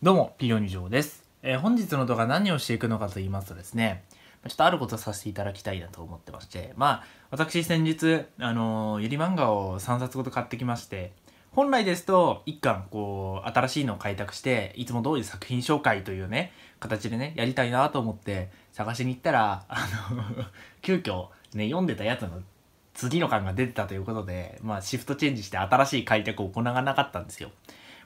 どうも、ピオニジョーです。えー、本日の動画何をしていくのかと言いますとですね、ちょっとあることをさせていただきたいなと思ってまして、まあ、私先日、あのー、ゆり漫画を3冊ごと買ってきまして、本来ですと、1巻、こう、新しいのを開拓して、いつも通り作品紹介というね、形でね、やりたいなと思って探しに行ったら、あの 急遽、ね、読んでたやつの次の巻が出てたということで、まあ、シフトチェンジして新しい開拓を行わなかったんですよ。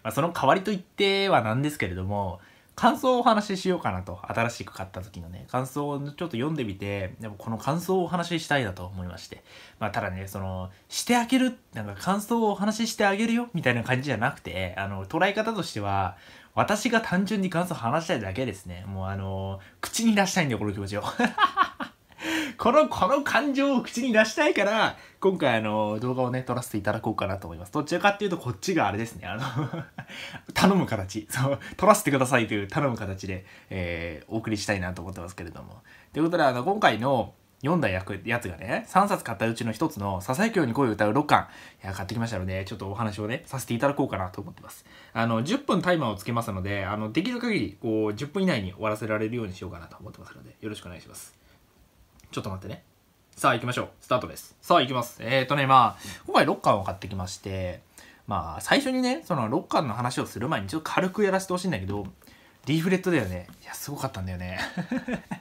まあ、その代わりと言ってはなんですけれども、感想をお話ししようかなと。新しく買った時のね、感想をちょっと読んでみて、でもこの感想をお話ししたいなと思いまして。まあ、ただね、その、してあげる、なんか感想をお話ししてあげるよ、みたいな感じじゃなくて、あの、捉え方としては、私が単純に感想を話したいだけですね。もうあの、口に出したいんだよ、この気持ちを。この、この感情を口に出したいから、今回あの、動画をね、撮らせていただこうかなと思います。どちらかっていうと、こっちがあれですね、あの 頼む形、そう、撮らせてくださいという頼む形で、えー、お送りしたいなと思ってますけれども。ということで、あの、今回の、読んだややつがね、3冊買ったうちの1つの、ささやきように声を歌う6巻、いや、買ってきましたので、ちょっとお話をね、させていただこうかなと思ってます。あの、10分タイマーをつけますので、あの、できる限り、こう、10分以内に終わらせられるようにしようかなと思ってますので、よろしくお願いします。ちょっと待ってね。さあ行きましょう。スタートです。さあ行きます。えっ、ー、とね、まあ、今回6巻を買ってきまして、まあ、最初にね、その6巻の話をする前にちょっと軽くやらせてほしいんだけど、リーフレットだよね。いや、すごかったんだよね。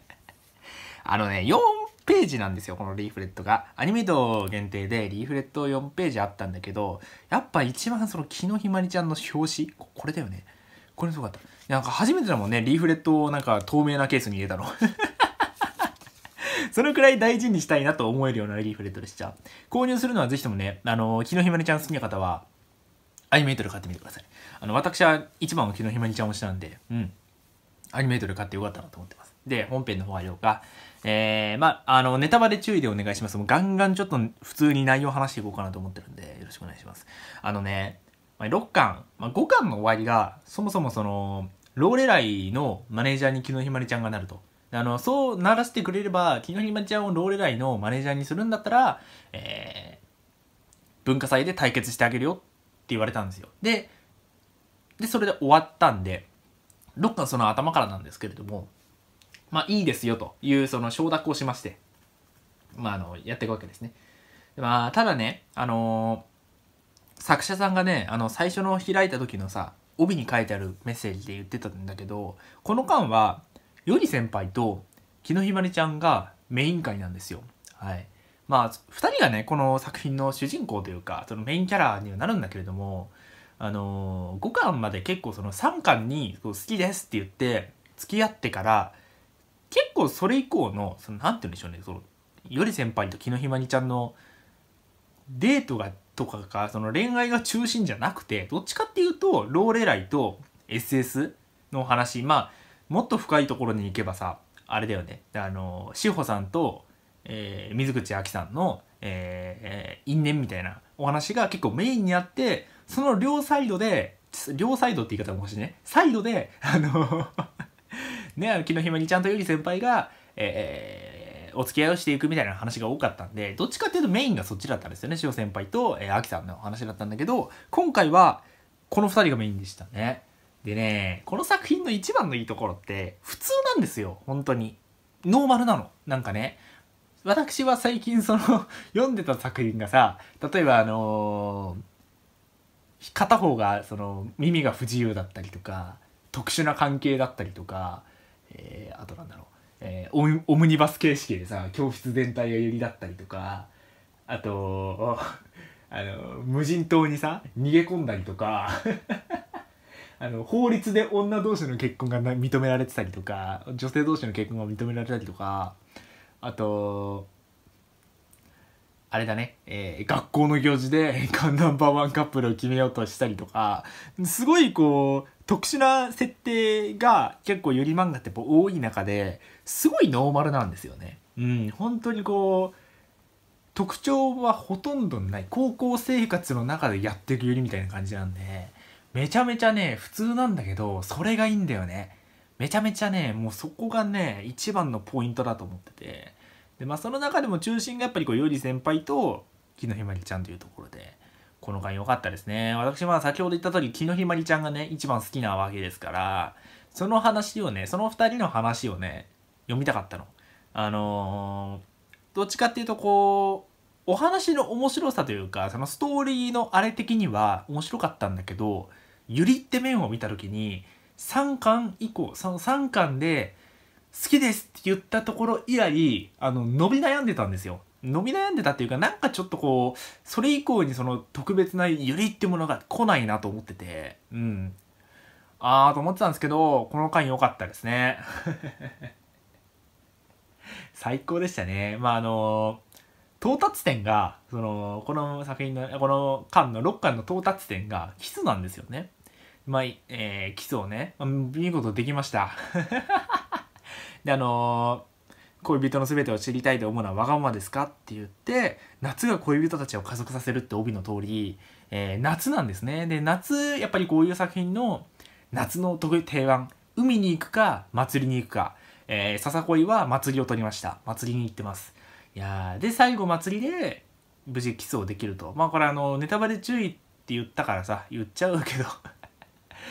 あのね、4ページなんですよ、このリーフレットが。アニメ度限定でリーフレット4ページあったんだけど、やっぱ一番その木のひまりちゃんの表紙、これだよね。これすごかった。なんか初めてだもんね、リーフレットをなんか透明なケースに入れたの。そのくらい大事にしたいなと思えるようなリーフレットでした。購入するのはぜひともね、あの、木のひまりちゃん好きな方は、アニメートル買ってみてください。あの、私は一番は木のひまりちゃん推しなんで、うん。アニメートル買ってよかったなと思ってます。で、本編の方はどうか。えー、まあ、あの、ネタバレ注意でお願いします。もうガンガンちょっと普通に内容を話していこうかなと思ってるんで、よろしくお願いします。あのね、6巻、まあ、5巻の終わりが、そもそもその、ローレライのマネージャーに昨日ひまりちゃんがなると。あの、そうならせてくれれば、木のひまちゃんをローレライのマネージャーにするんだったら、えー、文化祭で対決してあげるよって言われたんですよ。で、で、それで終わったんで、どっかその頭からなんですけれども、まあいいですよというその承諾をしまして、まああの、やっていくわけですね。まあ、ただね、あのー、作者さんがね、あの、最初の開いた時のさ、帯に書いてあるメッセージで言ってたんだけど、この間は、より先輩と木のひまりちゃんがメイン会なんですよ。はい。まあ、2人がね、この作品の主人公というか、そのメインキャラにはなるんだけれども、あのー、5巻まで結構その3巻に好きですって言って、付き合ってから、結構それ以降の、その、なんて言うんでしょうね、その、より先輩と木のひまりちゃんのデートが、とかか、その恋愛が中心じゃなくて、どっちかっていうと、ローレライと SS の話、まあ、もっと深いところに行けばさあれだよねあの志保さんと、えー、水口亜希さんの、えー、因縁みたいなお話が結構メインにあってその両サイドで両サイドって言い方も欲しいねサイドであの ねあの木のひまにちゃんとゆり先輩が、えー、お付き合いをしていくみたいな話が多かったんでどっちかっていうとメインがそっちだったんですよね潮先輩と亜希、えー、さんの話だったんだけど今回はこの2人がメインでしたね。でね、この作品の一番のいいところって、普通なんですよ、本当に。ノーマルなの。なんかね、私は最近その 読んでた作品がさ、例えばあのー、片方がその耳が不自由だったりとか、特殊な関係だったりとか、えー、あとなんだろう、えー、オムニバス形式でさ、教室全体が揺りだったりとか、あと、あの、無人島にさ、逃げ込んだりとか あの法律で女同士の結婚が認められてたりとか女性同士の結婚が認められたりとかあとあれだね、えー、学校の行事でガンナンバーワンカップルを決めようとしたりとかすごいこう特殊な設定が結構より漫画って多い中ですごいノーマルなんですよね。うん、本当にこう特徴はほとんどない高校生活の中でやっていくよりみたいな感じなんでめちゃめちゃね、普通なんだけど、それがいいんだよね。めちゃめちゃね、もうそこがね、一番のポイントだと思ってて。で、まあその中でも中心がやっぱりこう、より先輩と、木のひまりちゃんというところで、この回良かったですね。私は先ほど言った通り、木のひまりちゃんがね、一番好きなわけですから、その話をね、その二人の話をね、読みたかったの。あのー、どっちかっていうとこう、お話の面白さというかそのストーリーのあれ的には面白かったんだけどユリって面を見た時に3巻以降その3巻で好きですって言ったところ以来あの伸び悩んでたんですよ伸び悩んでたっていうかなんかちょっとこうそれ以降にその特別なゆりってものが来ないなと思っててうんああと思ってたんですけどこの回良かったですね 最高でしたねまああの到達点がそのこの作品のこの巻の6巻の到達点がキスなんですよねまあ、えー、基礎をね、まあ、見事できました。で、あのー、恋人の全てを知りたいと思うのはわがままですかって言って、夏が恋人たちを加速させるって帯の通り、えー、夏なんですね。で、夏、やっぱりこういう作品の夏の定番、海に行くか、祭りに行くか、えー、笹恋は祭りを取りました。祭りに行ってます。いやで、最後祭りで、無事キスをできると。まあこれあの、ネタバレ注意って言ったからさ、言っちゃうけど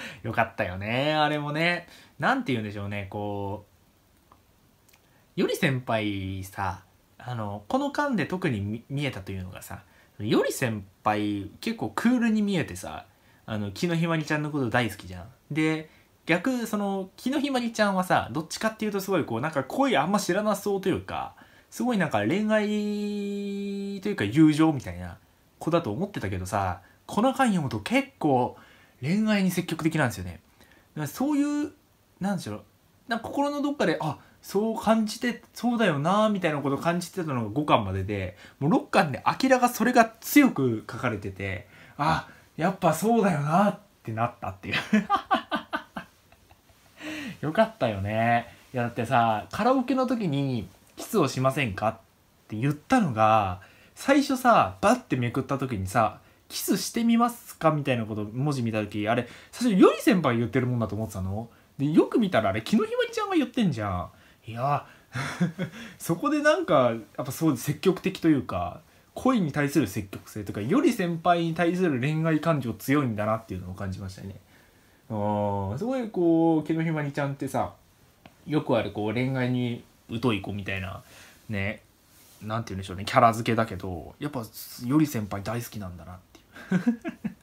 よかったよね、あれもね。なんて言うんでしょうね、こう、より先輩さ、あの、この間で特に見えたというのがさ、より先輩結構クールに見えてさ、あの、木のひまりちゃんのこと大好きじゃん。で、逆、その、木のひまりちゃんはさ、どっちかっていうとすごいこう、なんか恋あんま知らなそうというか、すごいなんか恋愛というか友情みたいな子だと思ってたけどさ、この間読むと結構恋愛に積極的なんですよねだからそういうなんでしょうなんか心のどっかであそう感じてそうだよなみたいなことを感じてたのが5巻まででもう6巻で明らかそれが強く書かれててあやっぱそうだよなってなったっていう よかったよねいやだってさカラオケの時に「キスをしませんか?」って言ったのが最初さバッてめくった時にさキスしてみますかみたいなこと文字見た時あれ最初より先輩言ってるもんだと思ってたのでよく見たらあれ木野ひまりちゃんが言ってんじゃんいや そこでなんかやっぱそう積極的というか恋に対する積極性とかより先輩に対する恋愛感情強いんだなっていうのを感じましたね。あすごいこう木のひまりちゃんってさよくあるこう恋愛に疎い子みたいなねなんて言うんでしょうねキャラ付けだけどやっぱより先輩大好きなんだなって。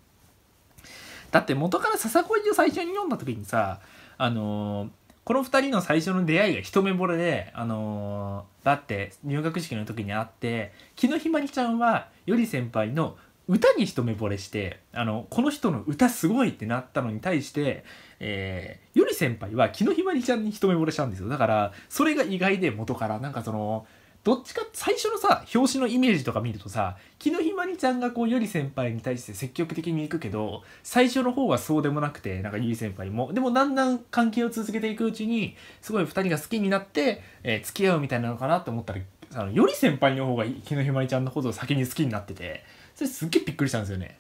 だって元から笹恋を最初に読んだ時にさあのー、この2人の最初の出会いが一目惚れで、あのー、だって入学式の時に会って木のひまりちゃんはより先輩の歌に一目惚れしてあのこの人の歌すごいってなったのに対して、えー、より先輩は木のひまりちゃんに一目惚れしたんですよだからそれが意外で元からなんかそのどっちか最初のさ表紙のイメージとか見るとさ木のひまりちゃんがこうより先輩に対して積極的に行くけど最初の方はそうでもなくてなんかゆり先輩もでもだんだん関係を続けていくうちにすごい2人が好きになって、えー、付き合うみたいなのかなって思ったらあのより先輩の方が木のひまりちゃんのことを先に好きになっててそれすっげえびっくりしたんですよね。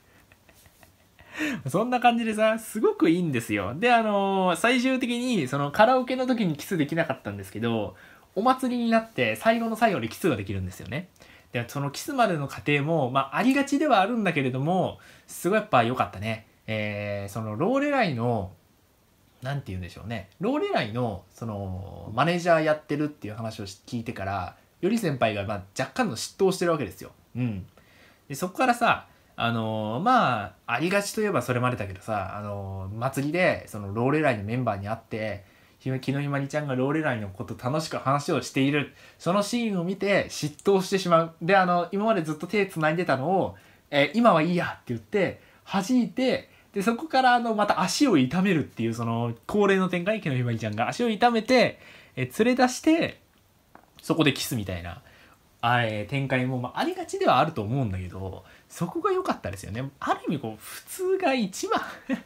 そんな感じでさ、すごくいいんですよ。で、あのー、最終的に、そのカラオケの時にキスできなかったんですけど、お祭りになって最後の最後でキスができるんですよね。でそのキスまでの過程も、まあ、ありがちではあるんだけれどもすごいやっぱ良かったね。えー、そのローレライの何て言うんでしょうねローレライのそのマネージャーやってるっていう話を聞いてからより先輩がまあ若干の嫉妬をしてるわけですよ。うん、でそこからさあのー、まあありがちといえばそれまでだけどさ、あのー、祭りでそのローレライのメンバーに会って昨日ひまりちゃんがローレライのこと楽しく話をしているそのシーンを見て嫉妬してしまうであの今までずっと手つないでたのを、えー、今はいいやって言って弾いてでそこからあのまた足を痛めるっていうその恒例の展開昨日ひまりちゃんが足を痛めて、えー、連れ出してそこでキスみたいな。あ展開も、まあ、ありがちではあると思うんだけどそこが良かったですよねある意味こう普通が一番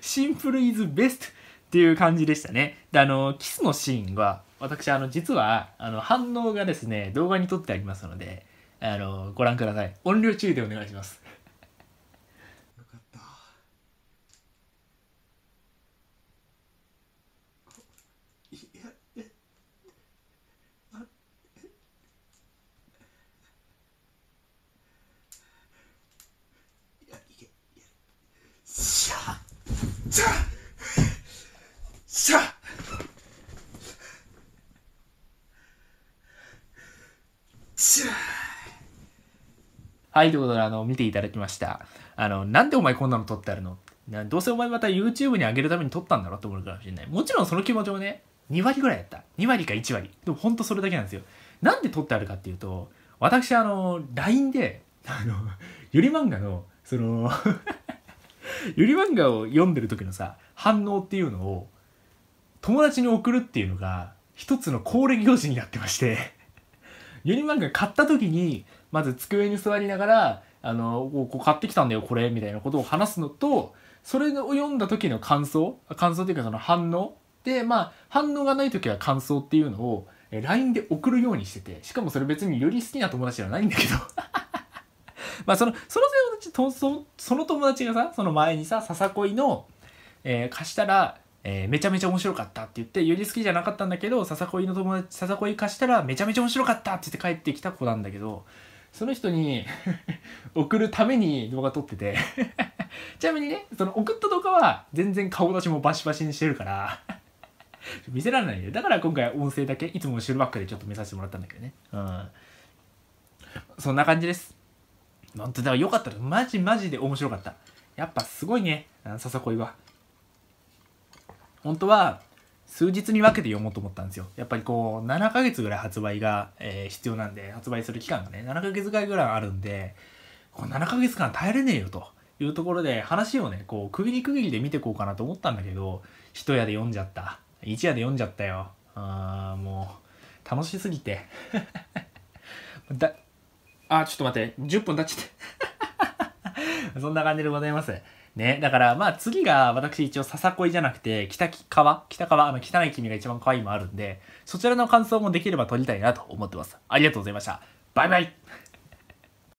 シンプルイズベストっていう感じでしたね。で、あの、キスのシーンは、私、あの、実は、あの、反応がですね、動画に撮ってありますので、あの、ご覧ください。音量注意でお願いします。はい、ということで、あの、見ていただきました。あの、なんでお前こんなの撮ってあるのどうせお前また YouTube に上げるために撮ったんだろって思うかもしれない。もちろんその気持ちもね、2割ぐらいやった。2割か1割。でもほんとそれだけなんですよ。なんで撮ってあるかっていうと、私、あの、LINE で、あの、ゆり漫画の、そのゆり 漫画を読んでる時のさ、反応っていうのを、友達に送るっていうのが、一つの恒例行事になってましてゆり漫画買った時に、まず机に座りながら、あの、こう買ってきたんだよ、これ、みたいなことを話すのと、それを読んだ時の感想、感想というかその反応。で、まあ、反応がない時は感想っていうのを、LINE で送るようにしてて、しかもそれ別により好きな友達ではないんだけど。まあ、その、その友達と、その友達がさ、その前にさ、笹恋の、えー、貸したら、えー、めちゃめちゃ面白かったって言って、より好きじゃなかったんだけど、笹恋の友達、笹恋貸したらめちゃめちゃ面白かったって言って帰ってきた子なんだけど、その人に 送るために動画撮ってて ちなみにねその送った動画は全然顔出しもバシバシにしてるから 見せられないんでだから今回音声だけいつも後ろばっかでちょっと見させてもらったんだけどねうんそんな感じです本当だからよかったらマジマジで面白かったやっぱすごいね笹恋は本当は数日に分けて読もうと思ったんですよ。やっぱりこう、7ヶ月ぐらい発売が、えー、必要なんで、発売する期間がね、7ヶ月ぐらいぐらいあるんで、この7ヶ月間耐えれねえよというところで、話をね、こう、区切り区切りで見てこうかなと思ったんだけど、一夜で読んじゃった。一夜で読んじゃったよ。あー、もう、楽しすぎて。だ、あ、ちょっと待って、10分経っちゃって。そんな感じでございます。ね、だからまあ次が私一応笹恋じゃなくて北川北川あの汚い君が一番可愛いもあるんでそちらの感想もできれば撮りたいなと思ってます。ありがとうございました。バイバイ